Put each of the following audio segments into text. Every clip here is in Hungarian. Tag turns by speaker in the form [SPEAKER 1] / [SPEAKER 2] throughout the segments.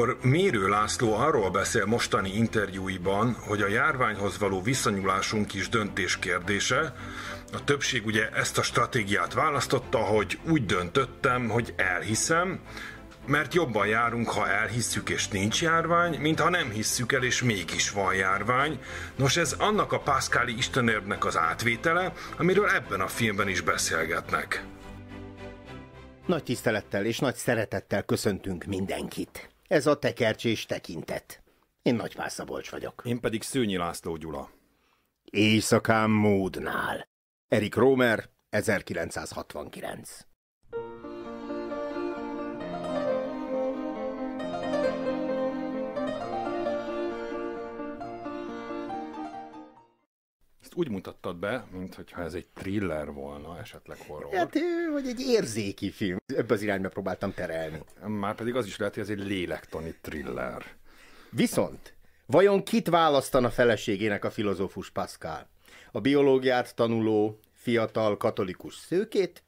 [SPEAKER 1] Amikor Mérő László arról beszél mostani interjúiban, hogy a járványhoz való viszonyulásunk is döntés kérdése, a többség ugye ezt a stratégiát választotta, hogy úgy döntöttem, hogy elhiszem, mert jobban járunk, ha elhisszük és nincs járvány, mint ha nem hisszük el és mégis van járvány. Nos, ez annak a pászkáli istenérnek az átvétele, amiről ebben a filmben is beszélgetnek.
[SPEAKER 2] Nagy tisztelettel és nagy szeretettel köszöntünk mindenkit. Ez a és tekintet. Én Nagy Szabolcs vagyok. Én pedig Szőnyi László Gyula. Éjszakám módnál. Erik Rómer, 1969.
[SPEAKER 1] ezt úgy mutattad be, mintha ez egy thriller volna, esetleg horror.
[SPEAKER 2] Hát, vagy egy érzéki film. Ebbe az irányba próbáltam terelni. Már pedig az is lehet, hogy ez egy lélektani thriller. Viszont, vajon kit a feleségének a filozófus Pascal? A biológiát tanuló, fiatal katolikus szőkét,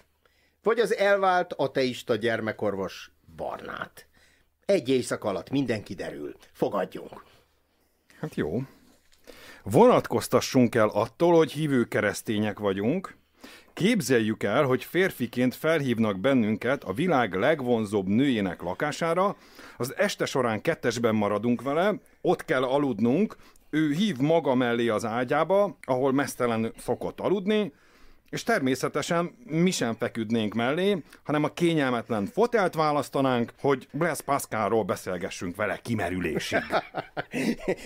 [SPEAKER 2] vagy az elvált ateista gyermekorvos Barnát? Egy éjszak alatt minden kiderül. Fogadjunk. Hát jó,
[SPEAKER 1] vonatkoztassunk el attól, hogy hívő keresztények vagyunk, Képzeljük el, hogy férfiként felhívnak bennünket a világ legvonzóbb nőjének lakására, az este során kettesben maradunk vele, ott kell aludnunk, ő hív maga mellé az ágyába, ahol mesztelen szokott aludni, és természetesen mi sem feküdnénk mellé, hanem a kényelmetlen fotelt választanánk, hogy Blaise Pascalról beszélgessünk vele kimerülésig.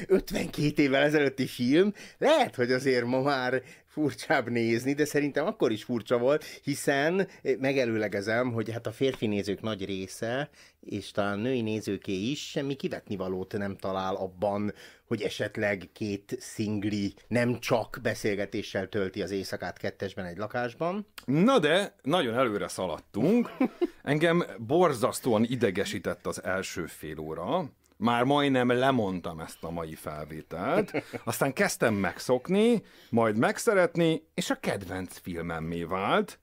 [SPEAKER 2] 52 évvel ezelőtti film, lehet, hogy azért ma már furcsább nézni, de szerintem akkor is furcsa volt, hiszen eh, megelőlegezem, hogy hát a férfi nézők nagy része, és talán női nézőké is semmi kivetnivalót nem talál abban, hogy esetleg két szingli nem csak beszélgetéssel tölti az éjszakát kettesben egy lakásban.
[SPEAKER 1] Na de, nagyon előre szaladtunk. Engem borzasztóan idegesített az első fél óra már majdnem lemondtam ezt a mai felvételt, aztán kezdtem megszokni, majd megszeretni, és a kedvenc filmemmé vált.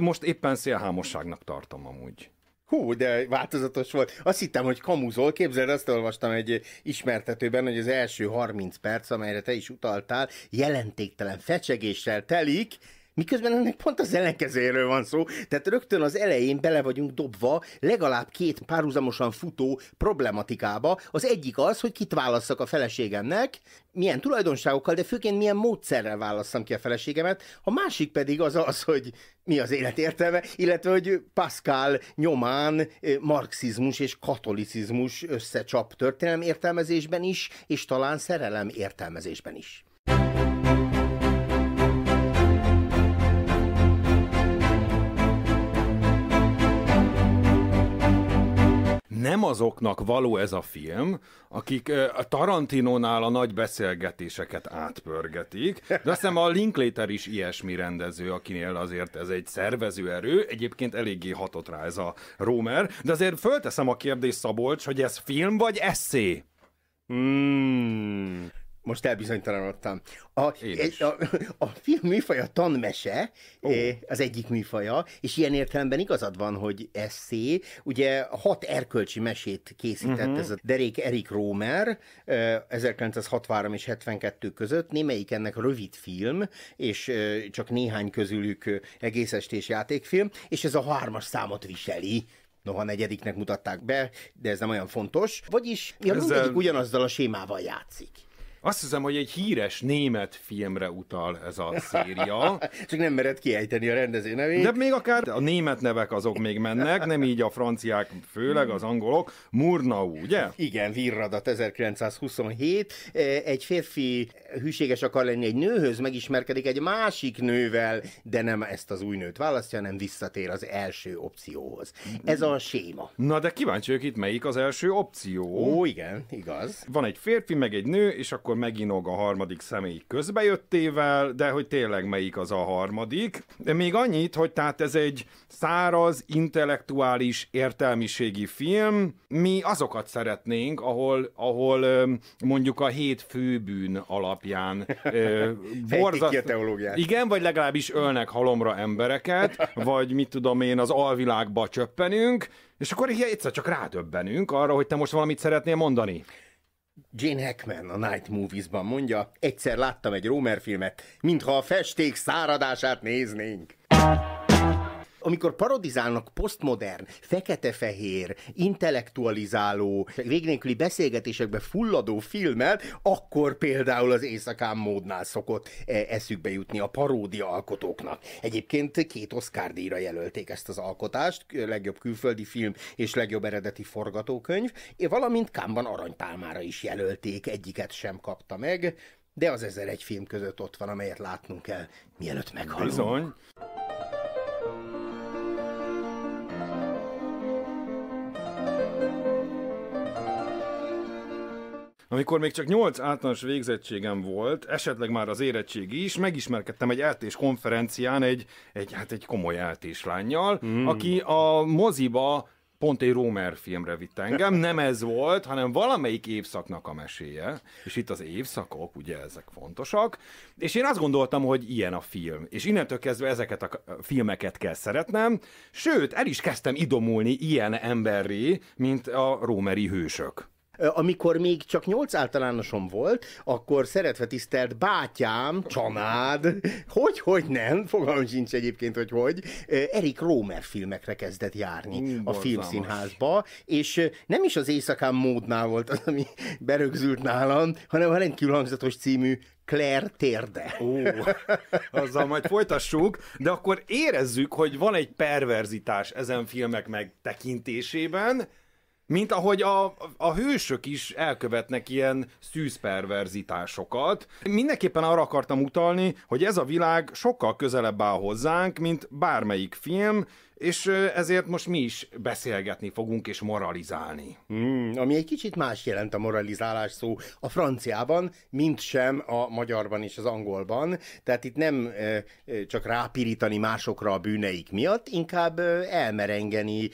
[SPEAKER 1] Most éppen szélhámosságnak tartom amúgy.
[SPEAKER 2] Hú, de változatos volt. Azt hittem, hogy kamuzol. Képzeld, azt olvastam egy ismertetőben, hogy az első 30 perc, amelyre te is utaltál, jelentéktelen fecsegéssel telik, Miközben ennek pont az ellenkezőjéről van szó, tehát rögtön az elején bele vagyunk dobva legalább két párhuzamosan futó problematikába. Az egyik az, hogy kit válasszak a feleségemnek, milyen tulajdonságokkal, de főként milyen módszerrel válasszam ki a feleségemet. A másik pedig az az, hogy mi az élet értelme, illetve hogy Pascal nyomán eh, marxizmus és katolicizmus összecsap történelem értelmezésben is, és talán szerelem értelmezésben is.
[SPEAKER 1] nem azoknak való ez a film, akik a Tarantinónál a nagy beszélgetéseket átpörgetik, de azt hiszem a Linklater is ilyesmi rendező, akinél azért ez egy szervező erő, egyébként eléggé hatott rá ez a Rómer, de azért fölteszem a kérdést Szabolcs, hogy ez film vagy
[SPEAKER 2] eszé? Hmm most elbizonytalanodtam. A, a, a film műfaja tanmese, oh. az egyik műfaja, és ilyen értelemben igazad van, hogy eszé. Ugye hat erkölcsi mesét készített uh-huh. ez a derék Erik Romer 1963 eh, és 72 között, némelyik ennek rövid film, és eh, csak néhány közülük egész estés játékfilm, és ez a hármas számot viseli noha negyediknek mutatták be, de ez nem olyan fontos. Vagyis ja, mindegyik ugyanazzal a sémával játszik. Azt hiszem,
[SPEAKER 1] hogy egy híres német filmre utal ez a széria. Csak nem mered kiejteni a rendező nevét. De még akár a német nevek azok még mennek, nem így a franciák, főleg az angolok. Murnau, ugye? Igen,
[SPEAKER 2] virradat 1927. E, egy férfi hűséges akar lenni egy nőhöz, megismerkedik egy másik nővel, de nem ezt az új nőt választja, hanem visszatér az első opcióhoz. Ez a séma.
[SPEAKER 1] Na de kíváncsi vagyok itt, melyik az első opció. Ó, igen, igaz. Van egy férfi, meg egy nő, és akkor akkor meginog a harmadik személy közbejöttével, de hogy tényleg melyik az a harmadik. De még annyit, hogy tehát ez egy száraz, intellektuális, értelmiségi film. Mi azokat szeretnénk, ahol, ahol mondjuk a hét főbűn alapján borzasztó... a teológiát. Igen, vagy legalábbis ölnek halomra embereket, vagy mit tudom én, az alvilágba csöppenünk, és akkor egyszer csak rádöbbenünk arra, hogy te most valamit szeretnél
[SPEAKER 2] mondani. Jane Hackman a Night Movies-ban mondja, egyszer láttam egy Romer filmet, mintha a festék száradását néznénk. Amikor parodizálnak posztmodern, fekete-fehér, intellektualizáló, végnélküli beszélgetésekbe fulladó filmet, akkor például az éjszakán módnál szokott e, eszükbe jutni a paródia alkotóknak. Egyébként két Oscar díjra jelölték ezt az alkotást, legjobb külföldi film és legjobb eredeti forgatókönyv, valamint Kámban aranypálmára is jelölték, egyiket sem kapta meg, de az ezer egy film között ott van, amelyet látnunk kell, mielőtt meghalunk. Bizony.
[SPEAKER 1] Amikor még csak 8 általános végzettségem volt, esetleg már az érettségi is, megismerkedtem egy eltés konferencián egy, egy, hát egy komoly eltés lányjal, mm. aki a moziba pont egy Rómer filmre vitt engem, nem ez volt, hanem valamelyik évszaknak a meséje, és itt az évszakok, ugye ezek fontosak, és én azt gondoltam, hogy ilyen a film, és innentől kezdve ezeket a filmeket kell szeretnem, sőt, el is kezdtem idomulni ilyen emberré, mint a rómeri hősök
[SPEAKER 2] amikor még csak nyolc általánosom volt, akkor szeretve tisztelt bátyám, csanád, hogy, hogy nem, fogalmam sincs egyébként, hogy hogy, Erik Romer filmekre kezdett járni Hú, a filmszínházba, és nem is az éjszakán módnál volt az, ami berögzült nálam, hanem a rendkívül hangzatos című Claire térde. Ó, azzal majd folytassuk, de akkor érezzük, hogy van egy perverzitás
[SPEAKER 1] ezen filmek megtekintésében, mint ahogy a, a hősök is elkövetnek ilyen szűzperverzitásokat. Mindenképpen arra akartam utalni, hogy ez a világ sokkal közelebb áll hozzánk, mint bármelyik film, és
[SPEAKER 2] ezért most mi is beszélgetni fogunk és moralizálni. Hmm, ami egy kicsit más jelent a moralizálás szó a franciában, mint sem a magyarban és az angolban. Tehát itt nem csak rápirítani másokra a bűneik miatt, inkább elmerengeni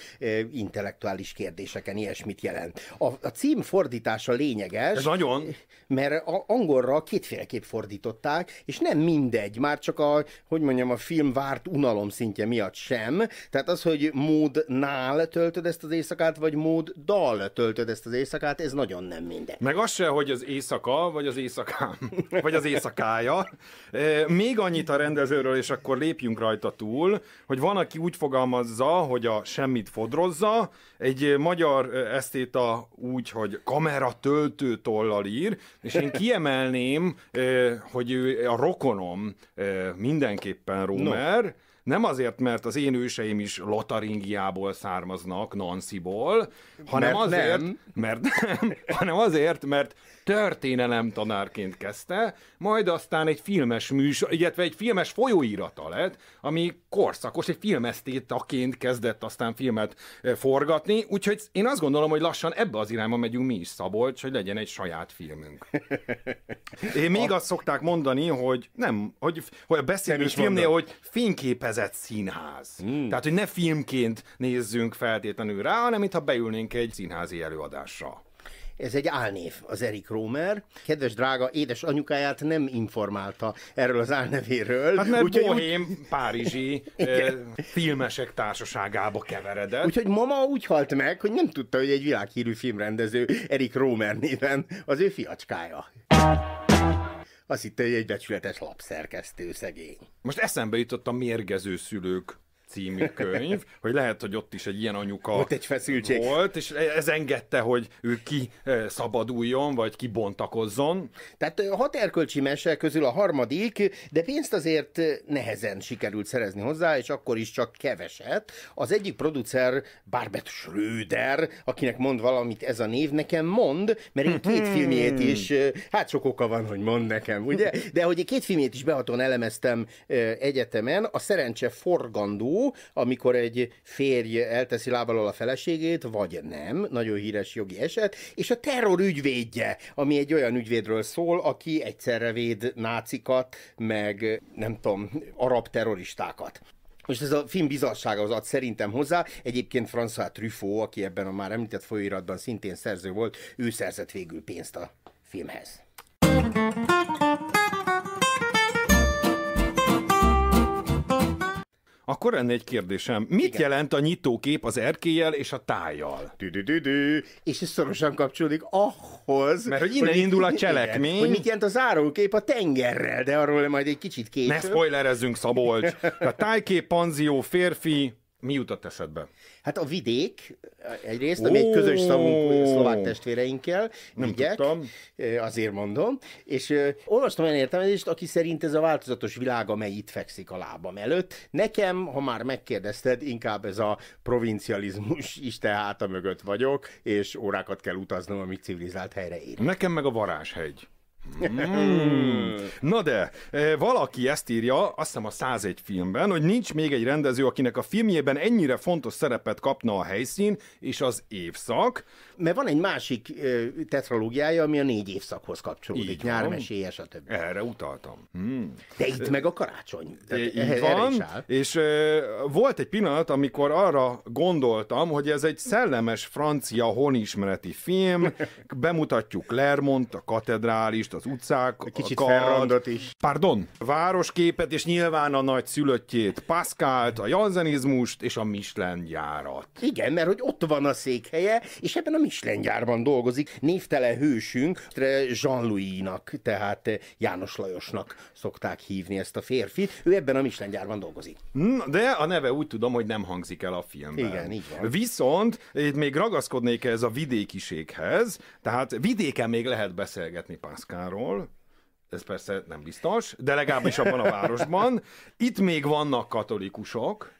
[SPEAKER 2] intellektuális kérdéseken ilyesmit jelent. A, a cím fordítása lényeges. Ez nagyon. Mert a, angolra kétféleképp fordították, és nem mindegy, már csak a, hogy mondjam, a film várt unalom szintje miatt sem. Tehát az, hogy módnál töltöd ezt az éjszakát, vagy móddal töltöd ezt az éjszakát, ez nagyon nem minden.
[SPEAKER 1] Meg az se, hogy az éjszaka, vagy az éjszakám, vagy az éjszakája. E, még annyit a rendezőről, és akkor lépjünk rajta túl, hogy van, aki úgy fogalmazza, hogy a semmit fodrozza, egy magyar esztéta úgy, hogy kamera töltő tollal ír, és én kiemelném, e, hogy ő a rokonom e, mindenképpen Rómer, no nem azért, mert az én őseim is Lotaringiából származnak, Nanciból, hanem mert azért, nem. mert nem, hanem azért, mert történelem tanárként kezdte, majd aztán egy filmes műsor, illetve egy filmes folyóirata lett, ami korszakos, egy filmesztétaként kezdett aztán filmet forgatni, úgyhogy én azt gondolom, hogy lassan ebbe az irányba megyünk mi is Szabolcs, hogy legyen egy saját filmünk. Én még a... azt szokták mondani, hogy nem, hogy, hogy beszélni is filmnél, mondom. hogy fényképezett színház. Hmm. Tehát, hogy ne filmként
[SPEAKER 2] nézzünk feltétlenül rá, hanem mintha beülnénk egy színházi előadásra. Ez egy álnév, az Erik Rómer. Kedves drága édes anyukáját nem informálta erről az álnevéről. Hát mert úgy, bohém
[SPEAKER 1] úgy... párizsi eh, filmesek társaságába
[SPEAKER 2] keveredett. Úgyhogy mama úgy halt meg, hogy nem tudta, hogy egy világhírű filmrendező Erik Rómer néven az ő fiacskája. Azt hitte, hogy egy becsületes lapszerkesztő szegény.
[SPEAKER 1] Most eszembe jutott a mérgező szülők című könyv, hogy lehet, hogy ott is egy ilyen anyuka volt, egy feszültség. volt és ez engedte, hogy ő ki
[SPEAKER 2] szabaduljon, vagy kibontakozzon. Tehát hat erkölcsi mese közül a harmadik, de pénzt azért nehezen sikerült szerezni hozzá, és akkor is csak keveset. Az egyik producer Barbet Schröder, akinek mond valamit ez a név, nekem mond, mert én két mhm. filmjét is, hát sok oka van, hogy mond nekem, ugye? De hogy két filmjét is behaton elemeztem egyetemen, a szerencse forgandó, amikor egy férj elteszi lábalól a feleségét, vagy nem, nagyon híres jogi eset, és a terror ügyvédje, ami egy olyan ügyvédről szól, aki egyszerre véd nácikat, meg nem tudom, arab terroristákat. Most ez a film bizarsága az ad szerintem hozzá. Egyébként François Truffaut, aki ebben a már említett folyóiratban szintén szerző volt, ő szerzett végül pénzt a filmhez. Mm-hmm.
[SPEAKER 1] Akkor lenne egy kérdésem. Mit Igen. jelent a nyitókép az erkélyel és a tájjal? Dü-dü-dü-dü.
[SPEAKER 2] És ez szorosan kapcsolódik
[SPEAKER 1] ahhoz, Mert hogy innen hogy indul a cselekmény. hogy mit
[SPEAKER 2] jelent a zárókép a tengerrel, de arról majd egy kicsit
[SPEAKER 1] később. Ne spoilerezzünk, Szabolcs! A tájkép, panzió, férfi, mi jutott
[SPEAKER 2] eszedbe? Hát a vidék egyrészt, ami egy közös szavunk szlovák testvéreinkkel, nem ügyek, tudtam. azért mondom, és olvastam olyan értelmezést, aki szerint ez a változatos világ, amely itt fekszik a lábam előtt. Nekem, ha már megkérdezted, inkább ez a provincializmus is te a mögött vagyok, és órákat kell utaznom, amíg civilizált helyre ér. Nekem meg a Varázshegy. Mm. Na de, e,
[SPEAKER 1] valaki ezt írja, azt hiszem a 101 filmben, hogy nincs még egy rendező, akinek a filmjében ennyire fontos
[SPEAKER 2] szerepet kapna a helyszín és az évszak. Mert van egy másik e, tetralógiája, ami a négy évszakhoz kapcsolódik, Így nyár, a stb. Erre utaltam. Hmm. De itt meg a karácsony. E, így van,
[SPEAKER 1] és volt egy pillanat, amikor arra gondoltam, hogy ez egy szellemes francia honismereti film, bemutatjuk Lermont, a katedrálist, az utcák, Kicsit a Ferrandot is. Pardon. A városképet, és nyilván a nagy szülöttjét, Pascalt, a janzenizmust és a Michelin
[SPEAKER 2] gyárat. Igen, mert hogy ott van a székhelye, és ebben a Michelin gyárban dolgozik névtelen hősünk, Jean-Louis-nak, tehát János Lajosnak szokták hívni ezt a férfit. Ő ebben a Michelin gyárban dolgozik. De a neve úgy tudom, hogy nem hangzik el a
[SPEAKER 1] filmben. Igen, így van. Viszont itt még ragaszkodnék ez a vidékiséghez, tehát vidéken még lehet beszélgetni Pascal Amerikáról, ez persze nem biztos, de legalábbis abban a városban. Itt még vannak katolikusok,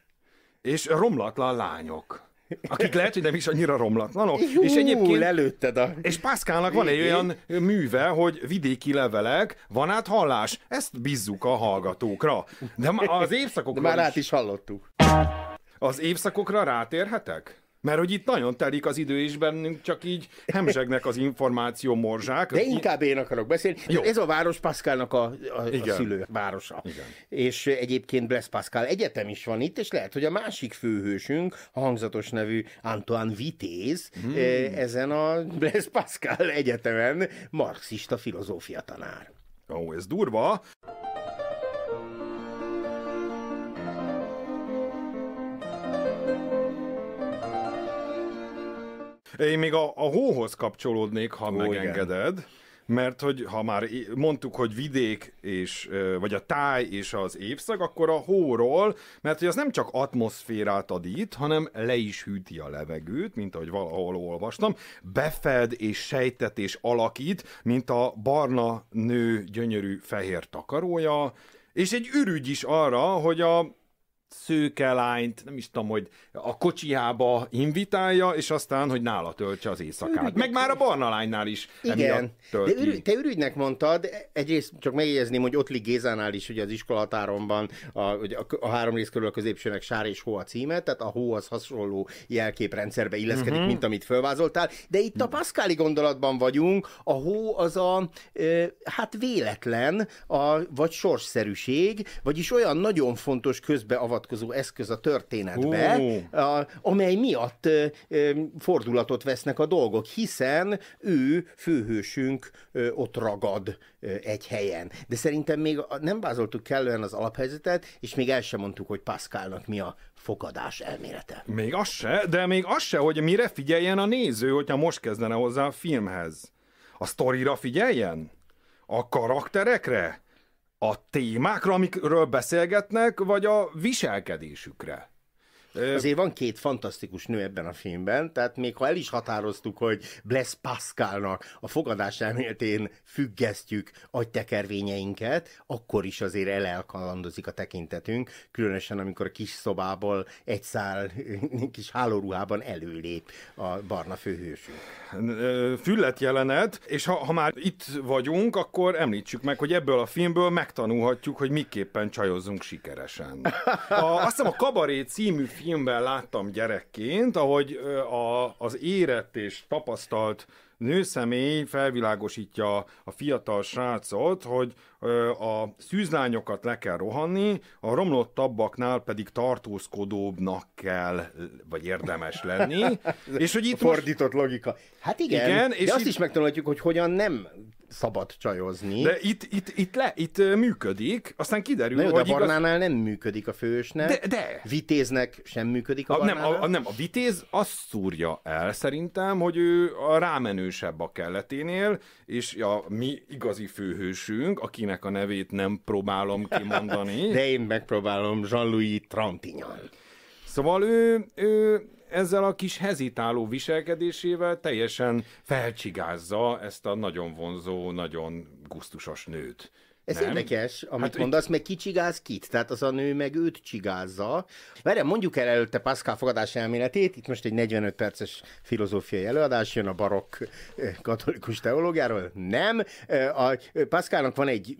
[SPEAKER 1] és romlatlan lányok. Akik lehet, hogy nem is annyira romlatlanok. Jú, és egyébként lelőtted a... És Pászkának van egy olyan műve, hogy vidéki levelek, van át hallás. Ezt bízzuk a hallgatókra. De az évszakokra De már is... át is
[SPEAKER 2] hallottuk.
[SPEAKER 1] Az évszakokra rátérhetek? Mert hogy itt nagyon telik az idő, is bennünk csak így hemzsegnek az információ
[SPEAKER 2] morzsák. De inkább én akarok beszélni. Jó. Ez a város Pascalnak a, a, a szülő városa. Igen. És egyébként Blaise Pascal egyetem is van itt, és lehet, hogy a másik főhősünk, a hangzatos nevű Antoine Vitéz, hmm. Eh, ezen a Blaise Pascal egyetemen marxista filozófia tanár. Ó, ez durva!
[SPEAKER 1] Én még a, a hóhoz kapcsolódnék, ha Ó, megengeded. Igen. Mert hogy ha már mondtuk, hogy vidék, és, vagy a táj és az évszak, akkor a hóról, mert hogy az nem csak atmoszférát ad itt, hanem le is hűti a levegőt, mint ahogy valahol olvastam, befed és sejtet és alakít, mint a barna nő gyönyörű fehér takarója, és egy ürügy is arra, hogy a szőke lányt, nem is tudom, hogy a kocsiába invitálja, és aztán, hogy nála töltse az éjszakát. Ürügynek. Meg már a barna lánynál is.
[SPEAKER 2] Igen. De ürü, te ürügynek mondtad, egyrészt csak megjegyezném, hogy ott Gézánál is ugye az iskolatáromban a, a, a három rész körül a középsőnek sár és hó a címe, tehát a hó az hasonló jelképrendszerbe illeszkedik, uh-huh. mint amit fölvázoltál, de itt a paszkáli gondolatban vagyunk, a hó az a e, hát véletlen, a, vagy sorsszerűség, vagyis olyan nagyon fontos közbeavatkozás beavatkozó eszköz a történetbe, a, amely miatt ö, ö, fordulatot vesznek a dolgok, hiszen ő, főhősünk ö, ott ragad ö, egy helyen. De szerintem még nem vázoltuk kellően az alaphelyzetet, és még el sem mondtuk, hogy Pascalnak mi a fogadás elmélete.
[SPEAKER 1] Még az se, de még az se, hogy mire figyeljen a néző, hogyha most kezdene hozzá a filmhez. A sztorira figyeljen? A karakterekre? a témákra,
[SPEAKER 2] amikről beszélgetnek, vagy a viselkedésükre? Azért van két fantasztikus nő ebben a filmben, tehát még ha el is határoztuk, hogy Bless Pascalnak a fogadás elméletén függesztjük agytekervényeinket, akkor is azért elelkalandozik a tekintetünk, különösen amikor a kis szobából egy szál kis hálóruhában előlép a barna főhősünk. Füllet jelenet,
[SPEAKER 1] és ha, ha már itt vagyunk, akkor említsük meg, hogy ebből a filmből megtanulhatjuk, hogy miképpen csajozzunk sikeresen. A, azt hiszem a Kabaré című film filmben láttam gyerekként, ahogy a, az érett és tapasztalt nőszemély felvilágosítja a fiatal srácot, hogy a szűzlányokat le kell rohanni, a romlottabbaknál pedig tartózkodóbbnak kell, vagy érdemes lenni. és hogy itt a fordított
[SPEAKER 2] most... logika. Hát igen, igen és de azt itt... is megtanulhatjuk, hogy hogyan nem szabad csajozni. De itt, itt, itt, le, itt működik, aztán kiderül, jó, hogy... De a barnánál nem működik a fősnek. De, de. Vitéznek sem működik a, a Nem a, a,
[SPEAKER 1] nem, a vitéz azt szúrja el szerintem, hogy ő a rámenősebb a kelleténél, és a mi igazi főhősünk, akinek a nevét nem próbálom kimondani. de én megpróbálom Jean-Louis Trantignan. Szóval ő, ő ezzel a kis hezitáló viselkedésével teljesen felcsigázza ezt a nagyon vonzó, nagyon gusztusos nőt. Ez nem? érdekes, amit hát mondasz, ő...
[SPEAKER 2] meg kicsigáz kit, tehát az a nő meg őt csigázza. Várj, mondjuk el előtte Pascal fogadás elméletét, itt most egy 45 perces filozófiai előadás jön a barokk eh, katolikus teológiáról. Nem, eh, a eh, Pascalnak van egy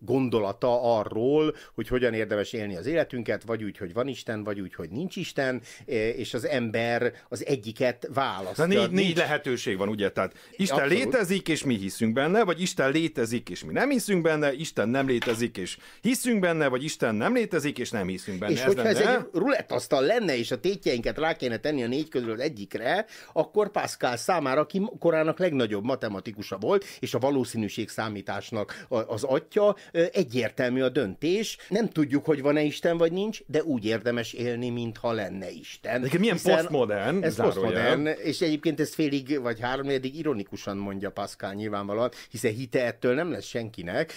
[SPEAKER 2] gondolata arról, hogy hogyan érdemes élni az életünket, vagy úgy, hogy van Isten, vagy úgy, hogy nincs Isten, és az ember az egyiket választja. Na négy, négy
[SPEAKER 1] lehetőség van, ugye? Tehát Isten Abszolút. létezik, és mi hiszünk benne, vagy Isten létezik, és mi nem hiszünk benne, Isten nem létezik, és hiszünk benne, vagy Isten nem létezik, és nem hiszünk benne. És ez hogyha lenne? ez egy
[SPEAKER 2] rulettasztal lenne, és a tétjeinket rá kéne tenni a négy közül az egyikre, akkor Pascal számára, aki korának legnagyobb matematikusa volt, és a valószínűség számításnak az agy mutatja, egyértelmű a döntés. Nem tudjuk, hogy van-e Isten vagy nincs, de úgy érdemes élni, mintha lenne Isten. De milyen posztmodern? Ez posztmodern, és egyébként ezt félig vagy háromnegyedig ironikusan mondja Pascal nyilvánvalóan, hiszen hite ettől nem lesz senkinek,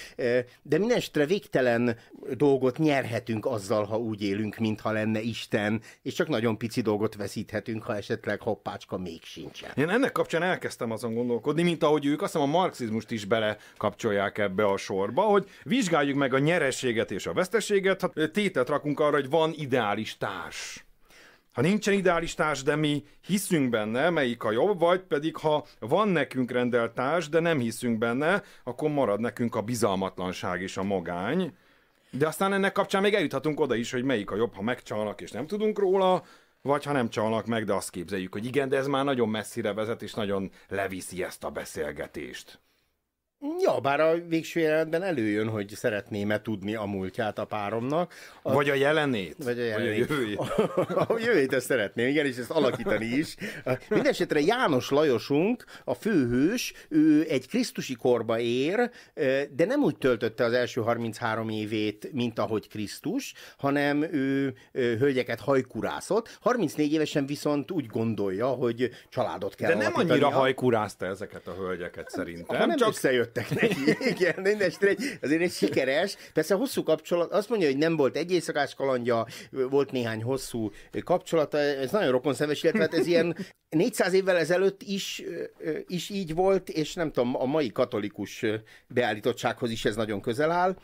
[SPEAKER 2] de minden estre végtelen dolgot nyerhetünk azzal, ha úgy élünk, mintha lenne Isten, és csak nagyon pici dolgot veszíthetünk, ha esetleg hoppácska még sincsen. Én ennek kapcsán elkezdtem azon gondolkodni, mint
[SPEAKER 1] ahogy ők, azt hiszem a marxizmust is bele kapcsolják ebbe a sorba, játékba, hogy vizsgáljuk meg a nyereséget és a veszteséget, ha hát, tétet rakunk arra, hogy van ideális társ. Ha nincsen ideális társ, de mi hiszünk benne, melyik a jobb, vagy pedig ha van nekünk rendelt társ, de nem hiszünk benne, akkor marad nekünk a bizalmatlanság és a magány. De aztán ennek kapcsán még eljuthatunk oda is, hogy melyik a jobb, ha megcsalnak és nem tudunk róla, vagy ha nem csalnak meg, de azt képzeljük, hogy igen, de ez már nagyon messzire vezet, és nagyon leviszi ezt a beszélgetést.
[SPEAKER 2] Ja, bár a végső jelenetben előjön, hogy szeretném-e tudni a múltját a páromnak. A... Vagy a jelenét. Vagy a jelenét. Vagy a jövőjét. a jövőjét ezt szeretném, igen, és ezt alakítani is. Mindenesetre János Lajosunk, a főhős, ő egy krisztusi korba ér, de nem úgy töltötte az első 33 évét, mint ahogy Krisztus, hanem ő hölgyeket hajkurászott. 34 évesen viszont úgy gondolja, hogy családot kell De nem annyira hajkurászta ezeket a hölgyeket szerintem. Ha nem csak összejött örültek neki. Igen, egy azért egy sikeres, persze hosszú kapcsolat, azt mondja, hogy nem volt egy éjszakás kalandja, volt néhány hosszú kapcsolata, ez nagyon szemes, illetve hát ez ilyen 400 évvel ezelőtt is, is így volt, és nem tudom, a mai katolikus beállítottsághoz is ez nagyon közel áll.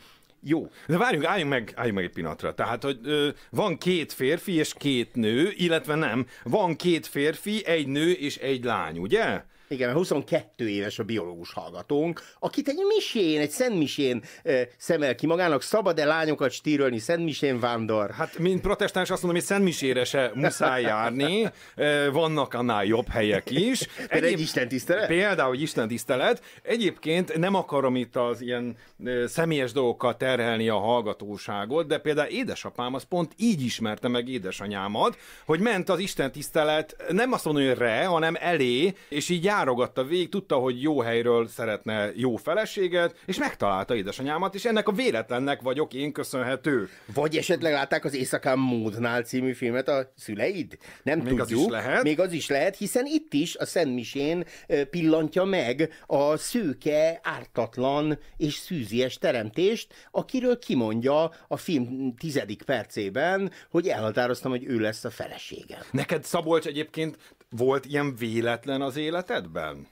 [SPEAKER 2] Jó. De
[SPEAKER 1] várjunk, álljunk meg, álljunk meg egy pillanatra. Tehát, hogy ö, van két férfi és két nő, illetve
[SPEAKER 2] nem, van két férfi, egy nő és egy lány, ugye? Igen, mert 22 éves a biológus hallgatónk, akit egy misén, egy szentmisén e, szemel ki magának. Szabad-e lányokat stírölni szentmisén, vándor? Hát,
[SPEAKER 1] mint protestáns azt mondom, hogy szentmisére se muszáj járni. E, vannak annál jobb helyek is. Egyéb... Például egy tisztelet? Például egy tisztelet. Egyébként nem akarom itt az ilyen személyes dolgokkal terhelni a hallgatóságot, de például édesapám az pont így ismerte meg édesanyámat, hogy ment az Isten tisztelet, nem azt mondom, hogy re, hanem elé, és így járogatta végig, tudta, hogy jó helyről szeretne jó feleséget, és megtalálta édesanyámat, és ennek a véletlennek vagyok én
[SPEAKER 2] köszönhető. Vagy esetleg látták az Éjszakán módnál című filmet a szüleid? Nem Még tudjuk. Az is lehet. Még az is lehet, hiszen itt is a Szent Misén pillantja meg a szőke, ártatlan és szűzies teremtést, akiről kimondja a film tizedik percében, hogy elhatároztam, hogy ő lesz a felesége. Neked Szabolcs egyébként volt ilyen véletlen az életedben?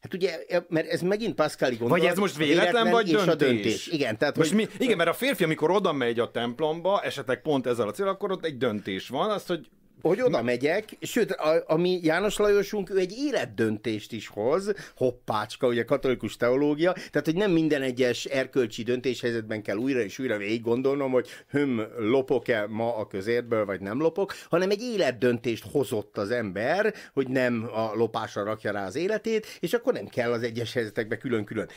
[SPEAKER 2] Hát ugye, e, mert ez megint Pascali gondolat. Vagy ez most véletlen, vagy döntés? A döntés. Igen, tehát most hogy...
[SPEAKER 1] mi, igen, mert a férfi, amikor oda megy a templomba, esetleg pont ezzel a cél, akkor ott egy döntés van, az, hogy hogy oda megyek,
[SPEAKER 2] sőt, a, ami János Lajosunk, ő egy életdöntést is hoz, hoppácska, ugye katolikus teológia, tehát hogy nem minden egyes erkölcsi döntéshelyzetben kell újra és újra végig gondolnom, hogy hüm, lopok-e ma a közérből, vagy nem lopok, hanem egy életdöntést hozott az ember, hogy nem a lopásra rakja rá az életét, és akkor nem kell az egyes helyzetekbe külön-külön.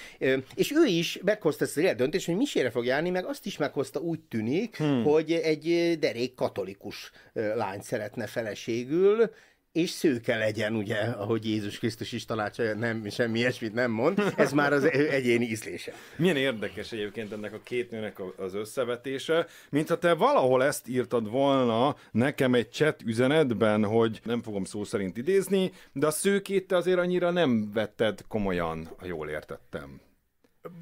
[SPEAKER 2] És ő is meghozta ezt az életdöntést, hogy misére fog járni, meg azt is meghozta úgy tűnik, hmm. hogy egy derék katolikus lány szeret vehetne feleségül, és szőke legyen, ugye, ahogy Jézus Krisztus is tanácsolja, nem, semmi ilyesmit nem mond, ez már az egyéni ízlése.
[SPEAKER 1] Milyen érdekes egyébként ennek a két nőnek az összevetése, mintha te valahol ezt írtad volna nekem egy chat üzenetben, hogy nem fogom szó szerint idézni, de a szőkét te azért annyira nem vetted komolyan, ha jól értettem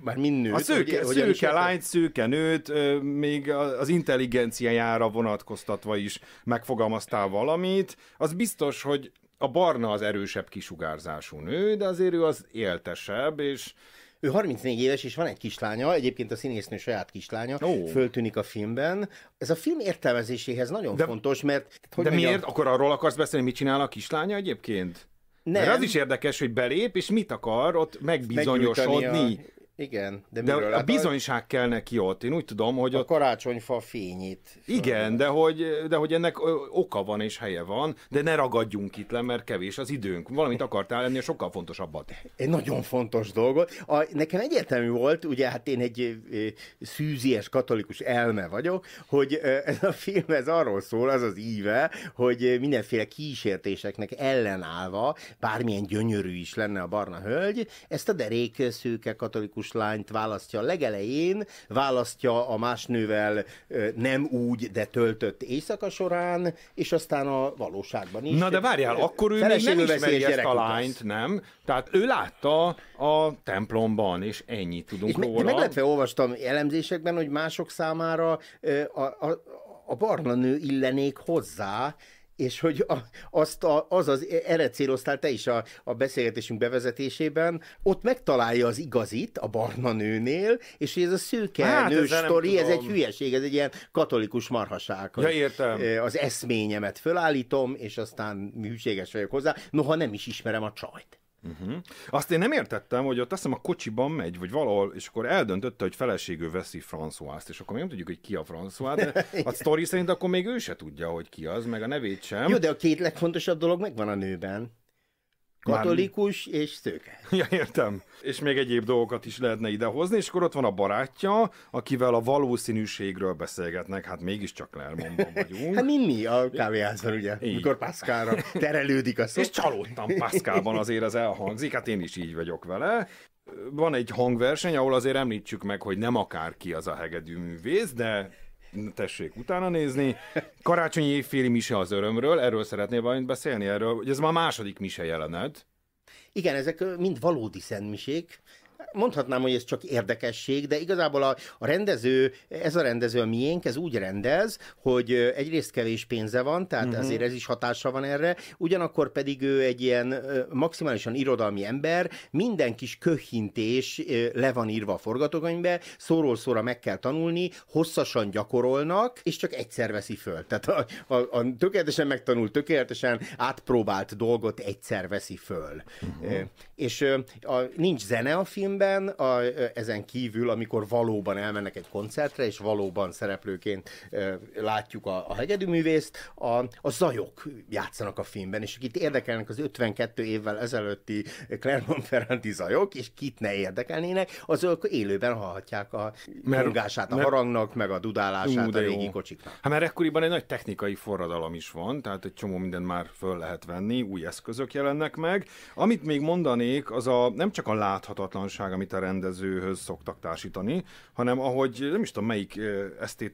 [SPEAKER 1] már nőt, a szőke, ugye, szőke, szőke lányt, szőke nőt, még az intelligenciájára vonatkoztatva is megfogalmaztál valamit,
[SPEAKER 2] az biztos, hogy a barna az erősebb kisugárzású nő, de azért ő az éltesebb, és ő 34 éves, és van egy kislánya, egyébként a színésznő saját kislánya, oh. föltűnik a filmben. Ez a film értelmezéséhez nagyon de, fontos, mert... Hát hogy de miért? A... Akkor arról akarsz
[SPEAKER 1] beszélni, mit csinál a kislánya egyébként? Nem. Mert az is érdekes, hogy belép, és mit akar ott megbizonyosodni.
[SPEAKER 2] Igen, de, de a
[SPEAKER 1] bizonyság kell neki ott. Én úgy tudom, hogy a ott... karácsonyfa fényét. Igen, de hogy, de hogy ennek oka van és helye van, de ne ragadjunk itt le, mert kevés az időnk. Valamit akartál lenni, sokkal fontosabbat. Egy nagyon fontos
[SPEAKER 2] dolgot. A, nekem egyértelmű volt, ugye hát én egy e, szűzies katolikus elme vagyok, hogy ez a film ez arról szól, az az íve, hogy mindenféle kísértéseknek ellenállva, bármilyen gyönyörű is lenne a barna hölgy, ezt a derék szőke katolikus autizmus lányt választja a legelején, választja a más nővel nem úgy, de töltött éjszaka során, és aztán a valóságban is. Na de várjál, akkor ő még nem ismeri ezt a lányt,
[SPEAKER 1] nem? Tehát ő látta a templomban, és ennyit tudunk és róla. meglepve
[SPEAKER 2] olvastam elemzésekben, hogy mások számára a, a, a barna nő illenék hozzá, és hogy a, azt a, az az, erre céloztál te is a, a beszélgetésünk bevezetésében, ott megtalálja az igazit a barna nőnél, és ez a szőke hát, nő sztori, ez egy hülyeség, ez egy ilyen katolikus marhaság. Ja, értem. Eh, az eszményemet fölállítom, és aztán hűséges vagyok hozzá, noha nem is ismerem a csajt. Uh-huh. Azt én nem értettem,
[SPEAKER 1] hogy ott azt hiszem a kocsiban megy, vagy valahol, és akkor eldöntötte, hogy feleségül veszi François-t, és akkor még nem tudjuk, hogy ki a François, de a sztori szerint akkor még ő se tudja, hogy ki az, meg a nevét sem. Jó, de a két
[SPEAKER 2] legfontosabb dolog megvan a nőben. Katolikus Már... és szőke.
[SPEAKER 1] Ja, értem. És még egyéb dolgokat is lehetne idehozni, és akkor ott van a barátja, akivel a valószínűségről beszélgetnek, hát mégiscsak Lermonban
[SPEAKER 2] vagyunk. hát mi mi a kávéházban, ugye? Így. Mikor Pászkára terelődik a szó. És csalódtam Pászkában azért
[SPEAKER 1] az elhangzik, hát én is így vagyok vele van egy hangverseny, ahol azért említsük meg, hogy nem akárki az a hegedű művész, de tessék utána nézni. Karácsonyi évféli mise az örömről, erről szeretnél valamit beszélni? Erről, hogy
[SPEAKER 2] ez már a második mise jelened. Igen, ezek mind valódi szentmisék, mondhatnám, hogy ez csak érdekesség, de igazából a, a rendező, ez a rendező a miénk, ez úgy rendez, hogy egyrészt kevés pénze van, tehát uh-huh. azért ez is hatása van erre, ugyanakkor pedig ő egy ilyen maximálisan irodalmi ember, minden kis köhintés le van írva a forgatókönyvbe, szóról szóra meg kell tanulni, hosszasan gyakorolnak, és csak egyszer veszi föl. Tehát a, a, a tökéletesen megtanult, tökéletesen átpróbált dolgot egyszer veszi föl. Uh-huh. És a, nincs zene a film, filmben, a, ezen kívül, amikor valóban elmennek egy koncertre, és valóban szereplőként e, látjuk a, a hegedűművészt, a, a zajok játszanak a filmben, és itt érdekelnek az 52 évvel ezelőtti Clermont-Ferranti zajok, és kit ne érdekelnének, azok élőben hallhatják a mert, a mert, harangnak, meg a
[SPEAKER 1] dudálását ú, a régi jó. kocsiknak. Hát mert ekkoriban egy nagy technikai forradalom is van, tehát egy csomó mindent már föl lehet venni, új eszközök jelennek meg. Amit még mondanék, az a nem csak a láthatatlanság, újdonság, amit a rendezőhöz szoktak társítani, hanem ahogy nem is tudom melyik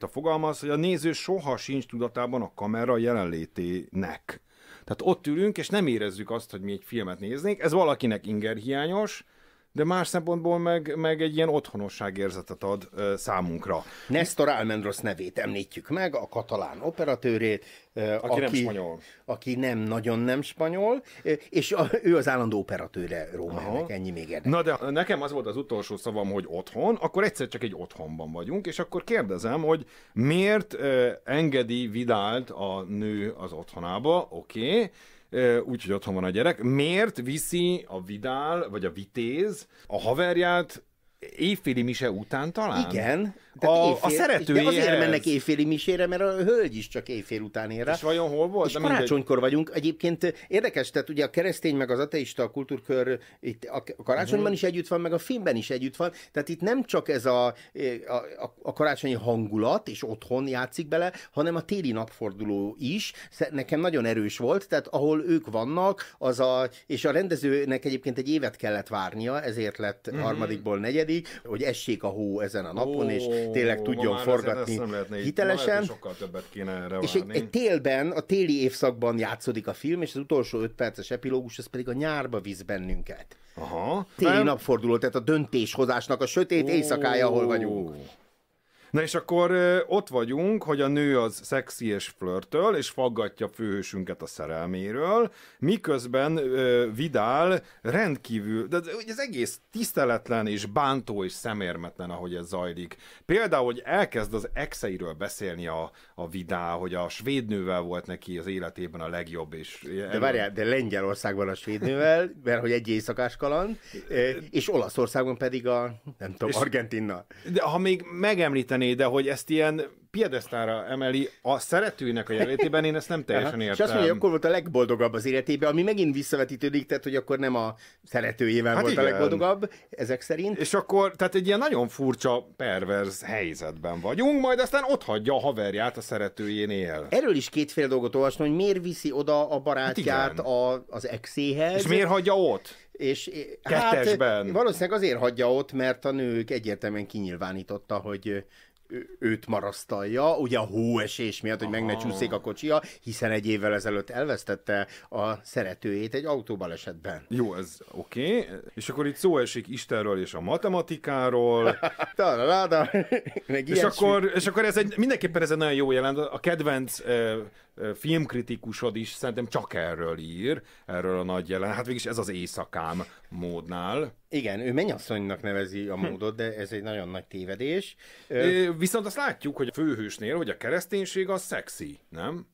[SPEAKER 1] a fogalmaz, hogy a néző soha sincs tudatában a kamera jelenlétének. Tehát ott ülünk, és nem érezzük azt, hogy mi egy filmet néznénk. Ez valakinek ingerhiányos, de más szempontból meg, meg egy ilyen otthonosság érzetet ad ö, számunkra. Nestor Almendros
[SPEAKER 2] nevét említjük meg, a katalán operatőrét, ö, aki, aki nem spanyol. Aki nem, nagyon nem spanyol, ö, és a, ő az állandó operatőre Rómának, ennyi még érdekel.
[SPEAKER 1] Na de nekem az volt az utolsó szavam, hogy otthon, akkor egyszer csak egy otthonban vagyunk, és akkor kérdezem, hogy miért ö, engedi Vidált a nő az otthonába, oké, okay, úgyhogy otthon van a gyerek. Miért viszi a Vidál, vagy a Vitéz a haverját évféli mise után talán? Igen, a, éjfél, a szeretője. De azért mennek éjféli
[SPEAKER 2] misére, mert a hölgy is csak éjfél után ér És vajon hol volt? És de karácsonykor mindegy. vagyunk. Egyébként érdekes, tehát ugye a keresztény meg az ateista a kultúrkör itt a karácsonyban uh-huh. is együtt van, meg a filmben is együtt van. Tehát itt nem csak ez a, eh, a, a karácsonyi hangulat és otthon játszik bele, hanem a téli napforduló is. Nekem nagyon erős volt, tehát ahol ők vannak, az a, és a rendezőnek egyébként egy évet kellett várnia, ezért lett uh-huh. harmadikból negyedik, hogy essék a hó ezen a napon, oh. és tényleg tudjon forgatni hitelesen. sokkal
[SPEAKER 1] többet kéne erre És egy, egy
[SPEAKER 2] télben, a téli évszakban játszódik a film, és az utolsó 5 perces epilógus, az pedig a nyárba visz bennünket. Aha. Téli nem? napforduló, tehát a döntéshozásnak a sötét Ó. éjszakája, ahol vagyunk.
[SPEAKER 1] Na és akkor ott vagyunk, hogy a nő az szexi és flörtöl, és faggatja főhősünket a szerelméről, miközben Vidál rendkívül, de az egész tiszteletlen és bántó és szemérmetlen, ahogy ez zajlik. Például, hogy elkezd az exeiről beszélni a, a Vidál, hogy a svéd nővel volt neki az életében a legjobb. És
[SPEAKER 2] de várjál, de Lengyelországban a svéd nővel, mert hogy egy éjszakás kaland, és Olaszországban pedig a, nem tudom, Argentinnal.
[SPEAKER 1] De ha még megemlítem segítené, de hogy ezt ilyen piedesztára emeli a szeretőinek a jelenlétében, én ezt nem teljesen értem. És azt mondja, hogy
[SPEAKER 2] akkor volt a legboldogabb az életében, ami megint visszavetítődik, tehát hogy akkor nem a szeretőjével hát volt igen. a legboldogabb, ezek szerint. És akkor, tehát egy ilyen nagyon furcsa, perverz helyzetben vagyunk, majd aztán
[SPEAKER 1] ott hagyja a haverját, a szeretőjén él.
[SPEAKER 2] Erről is kétféle dolgot olvasni, hogy miért viszi oda a barátját hát a, az exéhez. És miért hagyja ott? És eh, hát, Kettesben. hát valószínűleg azért hagyja ott, mert a nők egyértelműen kinyilvánította, hogy őt marasztalja, ugye a hóesés miatt, hogy meg ne csúszik a kocsia, hiszen egy évvel ezelőtt elvesztette a szeretőjét egy autóbalesetben. Jó, ez oké. Okay. És akkor itt szó esik
[SPEAKER 1] Istenről és a matematikáról. Tararáda, meg és akkor, és akkor ez egy, mindenképpen ez egy nagyon jó jelent. A kedvenc uh, filmkritikusod is szerintem csak erről ír, erről a nagy jelen. Hát végig ez az éjszakám módnál. Igen, ő mennyasszonynak nevezi a módot, de ez egy nagyon nagy tévedés. É, viszont azt látjuk, hogy a főhősnél, hogy a kereszténység az szexi, nem?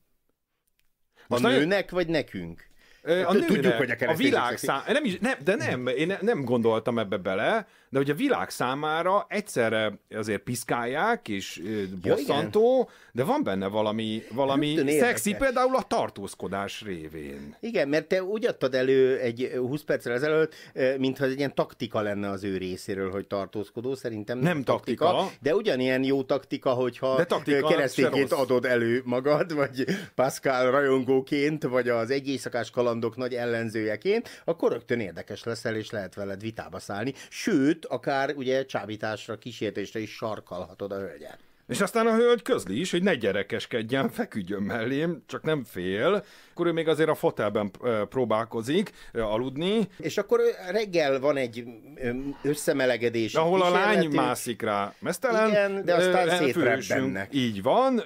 [SPEAKER 2] Most a nagyon... nőnek, vagy nekünk? A nőre, Tudjuk, hogy a, a világ szám... nem is,
[SPEAKER 1] nem, De nem, én nem gondoltam ebbe bele, de hogy a világ számára egyszerre azért piszkálják, és bosszantó, ja, de van benne valami, valami szexi, például a tartózkodás révén.
[SPEAKER 2] Igen, mert te úgy adtad elő egy 20 perccel ezelőtt, mintha egy ilyen taktika lenne az ő részéről, hogy tartózkodó, szerintem nem, nem taktika, taktika, de ugyanilyen jó taktika, hogyha de taktika keresztényként adod elő magad, vagy Pascal rajongóként, vagy az egy éjszakás kalandok nagy ellenzőjeként, akkor rögtön érdekes leszel, és lehet veled vitába szállni. Sőt, akár ugye csábításra, kísértésre is sarkalhatod a hölgyet. És aztán a
[SPEAKER 1] hölgy közli is, hogy ne gyerekeskedjen, feküdjön mellém, csak nem fél. Akkor ő még azért a fotelben próbálkozik aludni. És akkor reggel van egy összemelegedés. Ahol a lány mászik rá. Mesztelen, Igen, de aztán szétrebbennek. Így van,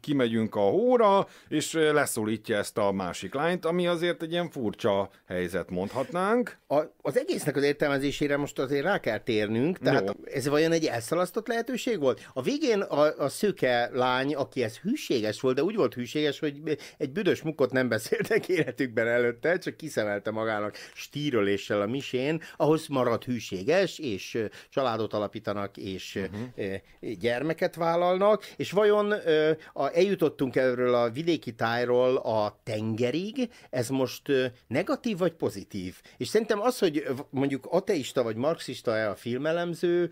[SPEAKER 1] kimegyünk a hóra, és leszólítja ezt a másik lányt,
[SPEAKER 2] ami azért egy ilyen furcsa helyzet mondhatnánk. A, az egésznek az értelmezésére most azért rá kell térnünk, tehát Jó. ez vajon egy elszalasztott lehetőség volt? A végén a, a szőke lány, aki ez hűséges volt, de úgy volt hűséges, hogy egy büdös mukot nem beszéltek életükben előtte, csak kiszemelte magának stíröléssel a misén, ahhoz marad hűséges, és családot alapítanak, és uh-huh. gyermeket vállalnak, és vajon a, eljutottunk erről a vidéki tájról a tengerig, ez most negatív vagy pozitív? És szerintem az, hogy mondjuk ateista vagy marxista-e a filmelemző,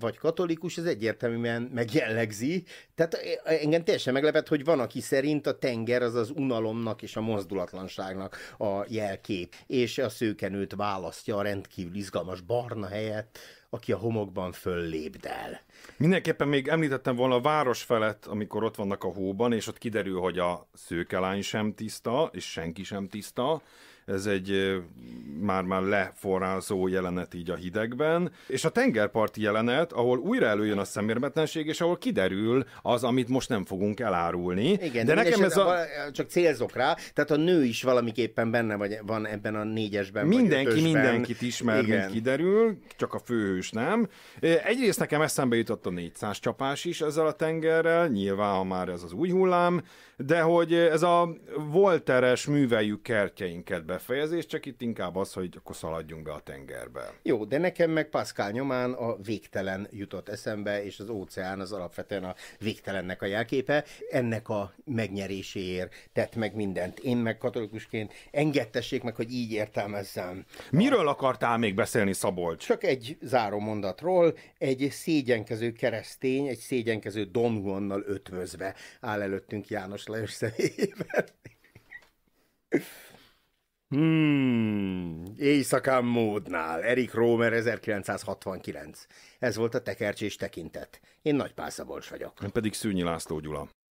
[SPEAKER 2] vagy katolikus, ez egyértelműen megjelenik jellegzi. Tehát e, e, engem teljesen meglepett, hogy van, aki szerint a tenger az az unalomnak és a mozdulatlanságnak a jelkép, és a szőkenőt választja a rendkívül izgalmas barna helyett, aki a homokban föllépdel. Mindenképpen még említettem volna a város
[SPEAKER 1] felett, amikor ott vannak a hóban, és ott kiderül, hogy a szőkelány sem tiszta, és senki sem tiszta, ez egy már-már leforrázó jelenet így a hidegben, és a tengerparti jelenet, ahol újra előjön a szemérmetlenség, és ahol kiderül az, amit most nem fogunk elárulni. Igen, de, de nekem ez a...
[SPEAKER 2] Csak célzok rá, tehát a nő is valamiképpen benne vagy, van ebben a négyesben. Mindenki vagy mindenkit ismer, Igen. mint kiderül,
[SPEAKER 1] csak a főhős nem. Egyrészt nekem eszembe jutott a 400 csapás is ezzel a tengerrel, nyilván, ha már ez az új hullám, de hogy eh, ez a volteres műveljük
[SPEAKER 2] kertjeinket befejezés, csak itt inkább az, hogy akkor szaladjunk be a tengerbe. Jó, de nekem meg Pascal nyomán a végtelen jutott eszembe, és az óceán az alapvetően a végtelennek a jelképe. Ennek a megnyeréséért tett meg mindent. Én meg katolikusként engedtessék meg, hogy így értelmezzem. Miről akartál még beszélni, Szabolcs? Csak egy záró mondatról. Egy szégyenkező keresztény, egy szégyenkező Don Juannal ötvözve áll előttünk János Mészáros Lajos személyében. Hmm, éjszakán módnál, Erik Rómer 1969. Ez volt a tekercsés tekintet. Én Nagy Pál vagyok.
[SPEAKER 1] Én pedig Szűnyi László Gyula.